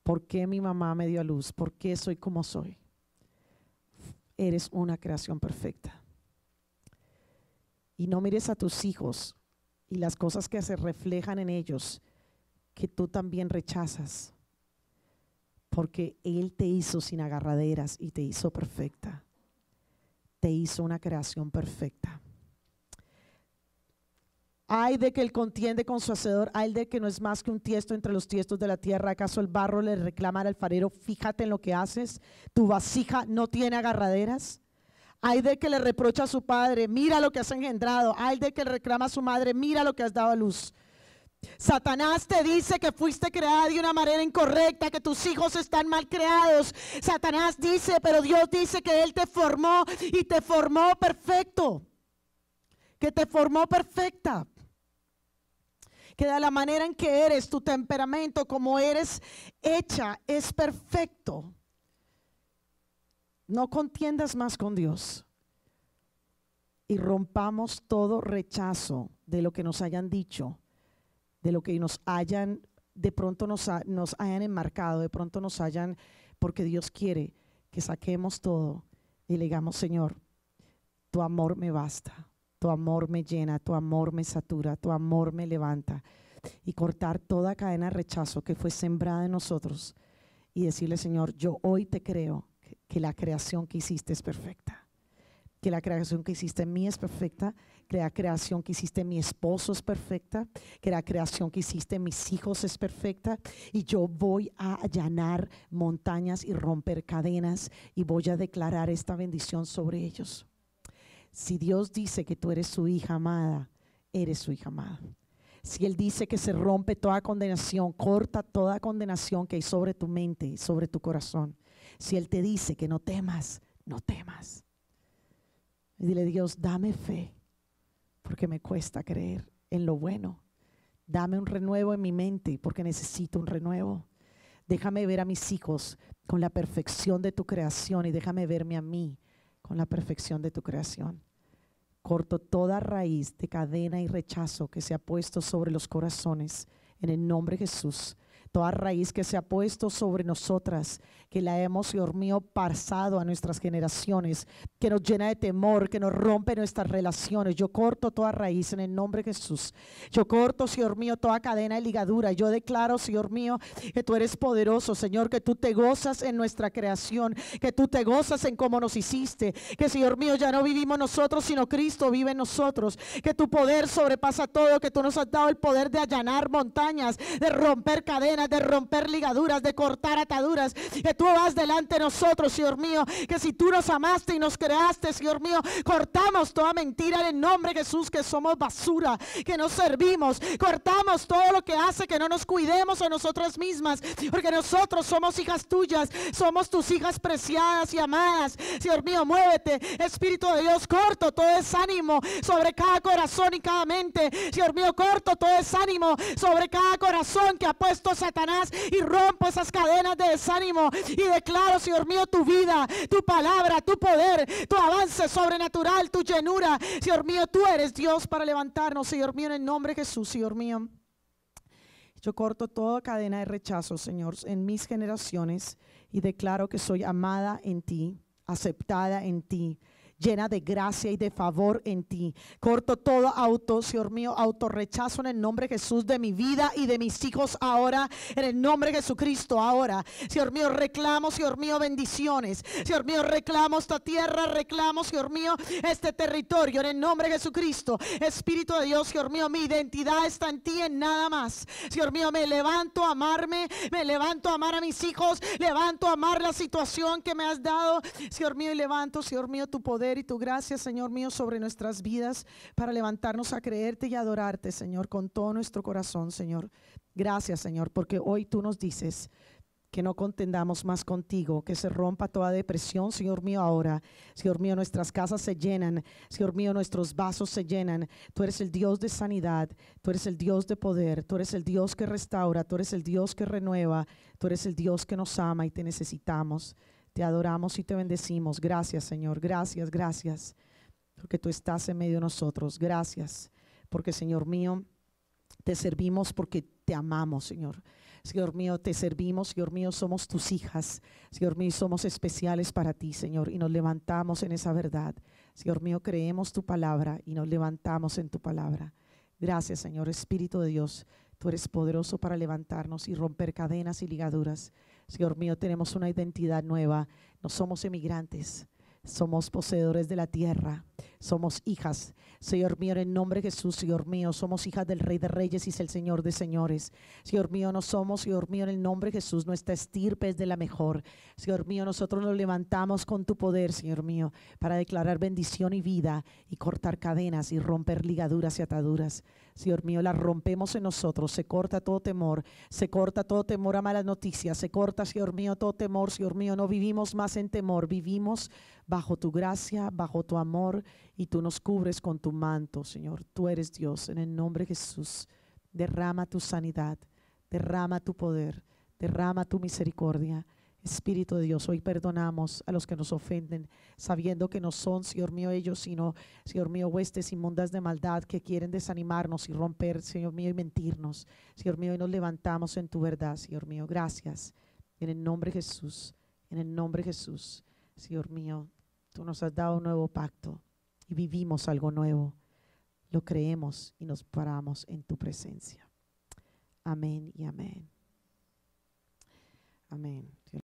¿Por qué mi mamá me dio a luz? ¿Por qué soy como soy? eres una creación perfecta. Y no mires a tus hijos y las cosas que se reflejan en ellos que tú también rechazas, porque Él te hizo sin agarraderas y te hizo perfecta. Te hizo una creación perfecta. Hay de que él contiende con su hacedor, hay de que no es más que un tiesto entre los tiestos de la tierra. ¿Acaso el barro le reclama al alfarero, fíjate en lo que haces? ¿Tu vasija no tiene agarraderas? Hay de que le reprocha a su padre, mira lo que has engendrado. Hay de que le reclama a su madre, mira lo que has dado a luz. Satanás te dice que fuiste creada de una manera incorrecta, que tus hijos están mal creados. Satanás dice, pero Dios dice que Él te formó y te formó perfecto. Que te formó perfecta que la manera en que eres, tu temperamento, como eres hecha, es perfecto. No contiendas más con Dios y rompamos todo rechazo de lo que nos hayan dicho, de lo que nos hayan, de pronto nos, nos hayan enmarcado, de pronto nos hayan, porque Dios quiere que saquemos todo y le digamos, Señor, tu amor me basta. Tu amor me llena, tu amor me satura, tu amor me levanta. Y cortar toda cadena de rechazo que fue sembrada en nosotros y decirle, Señor, yo hoy te creo que, la creación que hiciste es perfecta. Que la creación que hiciste en mí es perfecta, que la creación que hiciste en mi esposo es perfecta, que la creación que hiciste en mis hijos es perfecta, y yo voy a allanar montañas y romper cadenas y voy a declarar esta bendición sobre ellos. Si Dios dice que tú eres su hija amada, eres su hija amada. Si Él dice que se rompe toda condenación, corta toda condenación que hay sobre tu mente y sobre tu corazón. Si Él te dice que no temas, no temas. Y dile, Dios, dame fe, porque me cuesta creer en lo bueno. Dame un renuevo en mi mente, porque necesito un renuevo. Déjame ver a mis hijos con la perfección de tu creación y déjame verme a mí con la perfección de tu creación. Corto toda raíz de cadena y rechazo que se ha puesto sobre los corazones en el nombre de Jesús toda raíz que se ha puesto sobre nosotras, que la hemos, Señor mío, pasado a nuestras generaciones, que nos llena de temor, que nos rompe nuestras relaciones. Yo corto toda raíz en el nombre de Jesús. Yo corto, Señor mío, toda cadena de ligadura. Yo declaro, Señor mío, que tú eres poderoso, Señor, que tú te gozas en nuestra creación, que tú te gozas en cómo nos hiciste, que, Señor mío, ya no vivimos nosotros, sino Cristo vive en nosotros, que tu poder sobrepasa todo, que tú nos has dado el poder de allanar montañas, de romper cadenas de romper ligaduras, de cortar ataduras. Que tú vas delante de nosotros, Señor mío. Que si tú nos amaste y nos creaste, Señor mío, cortamos toda mentira en el nombre de Jesús, que somos basura, que nos servimos. Cortamos todo lo que hace que no nos cuidemos a nosotras mismas. Porque nosotros somos hijas tuyas, somos tus hijas preciadas y amadas. Señor mío, muévete. Espíritu de Dios, corto todo ánimo sobre cada corazón y cada mente. Señor mío, corto todo ánimo sobre cada corazón que ha puesto y rompo esas cadenas de desánimo y declaro, Señor mío, tu vida, tu palabra, tu poder, tu avance sobrenatural, tu llenura. Señor mío, tú eres Dios para levantarnos, Señor mío, en el nombre de Jesús, Señor mío. Yo corto toda cadena de rechazo, Señor, en mis generaciones y declaro que soy amada en ti, aceptada en ti, llena de gracia y de favor en ti. Corto todo auto, Señor mío, autorrechazo en el nombre Jesús de mi vida y de mis hijos ahora, en el nombre de Jesucristo ahora. Señor mío, reclamo, Señor mío, bendiciones. Señor mío, reclamo esta tierra, reclamo, Señor mío, este territorio, en el nombre de Jesucristo. Espíritu de Dios, Señor mío, mi identidad está en ti, en nada más. Señor mío, me levanto a amarme, me levanto a amar a mis hijos, levanto a amar la situación que me has dado. Señor mío, y levanto, Señor mío, tu poder y tu gracia, Señor mío, sobre nuestras vidas para levantarnos a creerte y adorarte, Señor, con todo nuestro corazón, Señor. Gracias, Señor, porque hoy tú nos dices que no contendamos más contigo, que se rompa toda depresión, Señor mío, ahora. Señor mío, nuestras casas se llenan, Señor mío, nuestros vasos se llenan. Tú eres el Dios de sanidad, tú eres el Dios de poder, tú eres el Dios que restaura, tú eres el Dios que renueva, tú eres el Dios que nos ama y te necesitamos. Te adoramos y te bendecimos. Gracias, Señor. Gracias, gracias. Porque tú estás en medio de nosotros. Gracias. Porque, Señor mío, te servimos porque te amamos, Señor. Señor mío, te servimos, Señor mío, somos tus hijas, Señor mío, somos especiales para ti, Señor, y nos levantamos en esa verdad. Señor mío, creemos tu palabra y nos levantamos en tu palabra. Gracias, Señor, Espíritu de Dios, tú eres poderoso para levantarnos y romper cadenas y ligaduras. Señor mío, tenemos una identidad nueva. No somos emigrantes, somos poseedores de la tierra, somos hijas. Señor mío, en el nombre de Jesús, Señor mío, somos hijas del Rey de Reyes y del Señor de Señores. Señor mío, no somos, Señor mío, en el nombre de Jesús, nuestra estirpe es de la mejor. Señor mío, nosotros nos levantamos con tu poder, Señor mío, para declarar bendición y vida y cortar cadenas y romper ligaduras y ataduras. Señor mío, las rompemos en nosotros, se corta todo temor, se corta todo temor a malas noticias, se corta, Señor mío, todo temor, Señor mío, no vivimos más en temor, vivimos bajo tu gracia, bajo tu amor, y tú nos cubres con tu manto, Señor. Tú eres Dios. En el nombre de Jesús, derrama tu sanidad, derrama tu poder, derrama tu misericordia. Espíritu de Dios, hoy perdonamos a los que nos ofenden, sabiendo que no son, Señor mío, ellos, sino, Señor mío, huestes inmundas de maldad que quieren desanimarnos y romper, Señor mío, y mentirnos. Señor mío, hoy nos levantamos en tu verdad, Señor mío. Gracias. En el nombre de Jesús, en el nombre de Jesús, Señor mío. Tú nos has dado un nuevo pacto y vivimos algo nuevo. Lo creemos y nos paramos en tu presencia. Amén y amén. Amén.